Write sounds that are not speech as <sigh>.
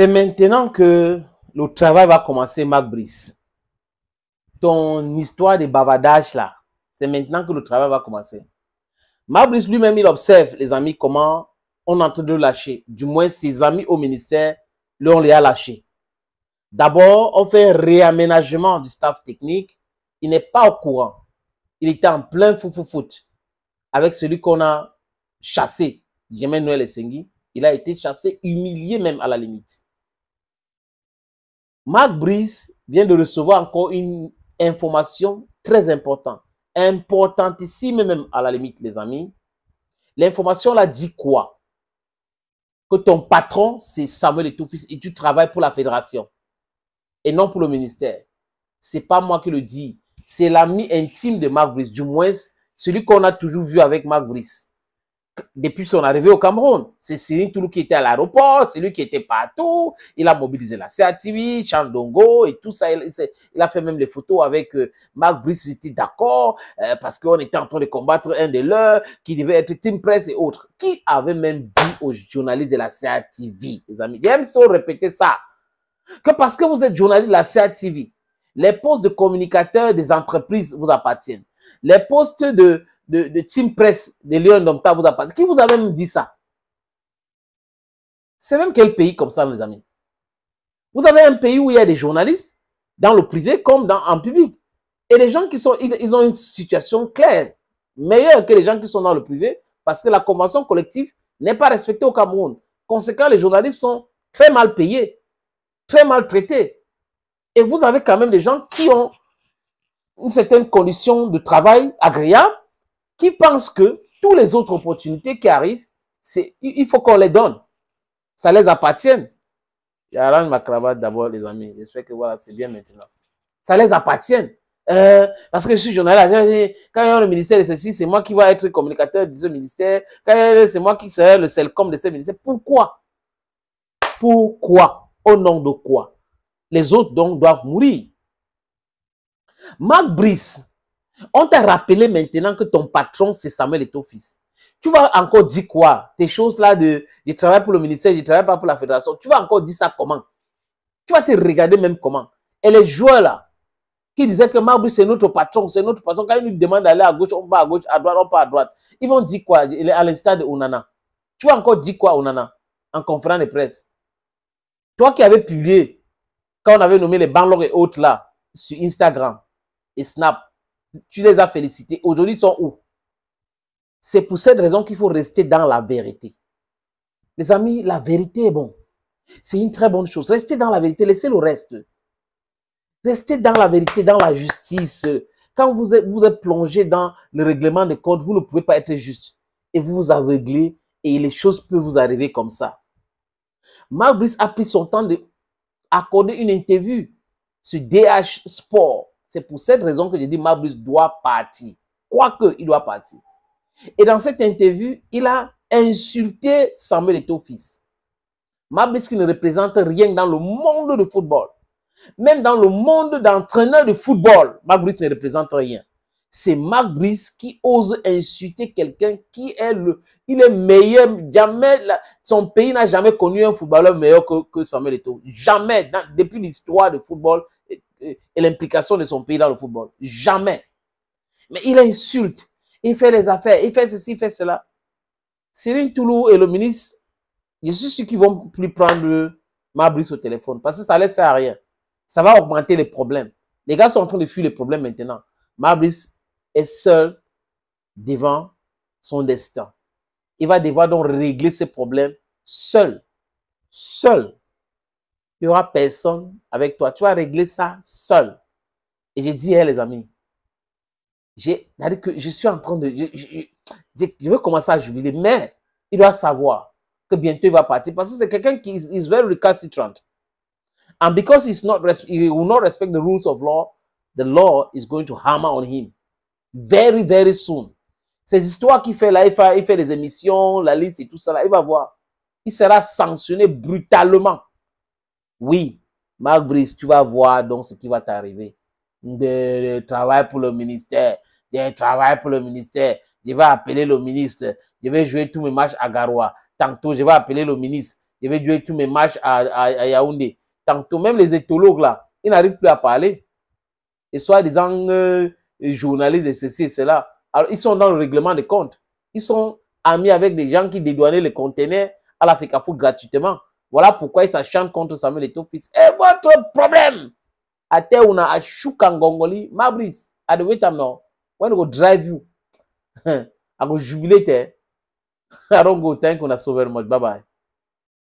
C'est maintenant que le travail va commencer, Marc Brice. Ton histoire de bavardage là, c'est maintenant que le travail va commencer. Marc Brice lui-même, il observe, les amis, comment on est en train de lâcher. Du moins, ses amis au ministère, là, on les a lâchés. D'abord, on fait un réaménagement du staff technique. Il n'est pas au courant. Il était en plein foufoufou avec celui qu'on a chassé, Jemel Noël Senghi. Il a été chassé, humilié même à la limite. Marc Brice vient de recevoir encore une information très importante, importantissime même à la limite, les amis. L'information là dit quoi Que ton patron, c'est Samuel et tout fils et tu travailles pour la fédération et non pour le ministère. C'est pas moi qui le dis. C'est l'ami intime de Marc Brice, du moins celui qu'on a toujours vu avec Marc Brice depuis son arrivée au Cameroun. C'est Cyril Toulou qui était à l'aéroport, c'est lui qui était partout. Il a mobilisé la CATV, Chandongo et tout ça. Il, a fait même des photos avec euh, Marc Brice, d'accord euh, parce qu'on était en train de combattre un de leurs qui devait être Team Press et autres. Qui avait même dit aux journalistes de la CATV, les amis, j'aime ça répéter ça, que parce que vous êtes journaliste de la CATV, les postes de communicateurs des entreprises vous appartiennent. Les postes de, de, team press de Lyon Domta vous appartiennent. Qui vous a même dit ça C'est même quel pays comme ça, mes amis Vous avez un pays où il y a des journalistes, dans le privé comme dans, en public. Et les gens qui sont, ils ont une situation claire, meilleure que les gens qui sont dans le privé, parce que la convention collective n'est pas respectée au Cameroun. Conséquent, les journalistes sont très mal payés, très maltraités. Et vous avez quand même des gens qui ont une certaine condition de travail agréable, qui pensent que toutes les autres opportunités qui arrivent, c'est il faut qu'on les donne. Ça les appartient. J'arrange ma cravate d'abord, les amis. J'espère que voilà, c'est bien maintenant. Ça les appartient. Euh, parce que je suis journaliste. Quand il y a le ministère de ceci, c'est moi qui vais être communicateur de ce ministère. Quand c'est moi qui serai le selcom de ce ministère. Pourquoi Pourquoi Au nom de quoi les autres donc doivent mourir. Marc Brice, on t'a rappelé maintenant que ton patron, c'est Samuel et ton fils. Tu vas encore dire quoi Tes choses-là de « je travaille pour le ministère, je travaille pas pour la fédération », tu vas encore dire ça comment Tu vas te regarder même comment Et les joueurs-là, qui disaient que Marc Brice, c'est notre patron, c'est notre patron. Quand ils nous demandent d'aller à gauche, on va à gauche, à droite, on va à droite. Ils vont dire quoi À l'instar de Onana. Tu vas encore dire quoi, Onana, en conférence de presse Toi qui avais publié quand on avait nommé les Banlog et autres là, sur Instagram et Snap, tu les as félicités. Aujourd'hui, ils sont où C'est pour cette raison qu'il faut rester dans la vérité. Les amis, la vérité est bon. C'est une très bonne chose. Restez dans la vérité, laissez le reste. Restez dans la vérité, dans la justice. Quand vous êtes, vous êtes plongé dans le règlement des comptes, vous ne pouvez pas être juste. Et vous vous aveuglez et les choses peuvent vous arriver comme ça. Mark Brice a pris son temps de accordé une interview sur DH Sport. C'est pour cette raison que j'ai dit Mabrice doit partir. Quoique, il doit partir. Et dans cette interview, il a insulté Samuel Eto'o fils. qui ne représente rien dans le monde du football. Même dans le monde d'entraîneur de football, Mabrice ne représente rien c'est Marc qui ose insulter quelqu'un qui est le, il est meilleur, jamais, son pays n'a jamais connu un footballeur meilleur que, Samuel Eto'o. Jamais, depuis l'histoire du football et, l'implication de son pays dans le football. Jamais. Mais il insulte, il fait les affaires, il fait ceci, il fait cela. Céline Toulou et le ministre, je suis sûr qu'ils vont plus prendre Marc au téléphone parce que ça ne sert à rien. Ça va augmenter les problèmes. Les gars sont en train de fuir les problèmes maintenant. Marc est seul devant son destin. Il va devoir donc régler ses problèmes seul. Seul. Il n'y aura personne avec toi. Tu vas régler ça seul. Et j'ai dit, les amis, j'ai, que je suis en train de... Je, veux commencer à jubiler, mais il doit savoir que bientôt il va partir parce que c'est quelqu'un qui est très recalcitrant. And because he's not, he will not respect the rules of law, the law is going to hammer on him. Very, very soon. Ces histoires qu'il fait là, il fait, il fait des émissions, la liste et tout ça il va voir. Il sera sanctionné brutalement. Oui, Marc Brice, tu vas voir donc ce qui va t'arriver. De, travail pour le ministère, de travail pour le ministère. Je vais appeler le ministre. Je vais jouer tous mes matchs à Garoua. Tantôt, je vais appeler le ministre. Je vais jouer tous mes matchs à, Yaoundé. Tantôt, même les éthologues là, ils n'arrivent plus à parler. Et soit disant, euh, et journalistes et ceci et cela. Alors, ils sont dans le règlement des comptes. Ils sont amis avec des gens qui dédouanaient les conteneurs à la Food gratuitement. Voilà pourquoi ils s'achantent contre Samuel Eto'o fils. Et votre problème, à terre, on a Gongoli. Mabris, à de wait no, when go drive you, <laughs> à go <laughs> On à go tank, on a sauvé le Bye bye.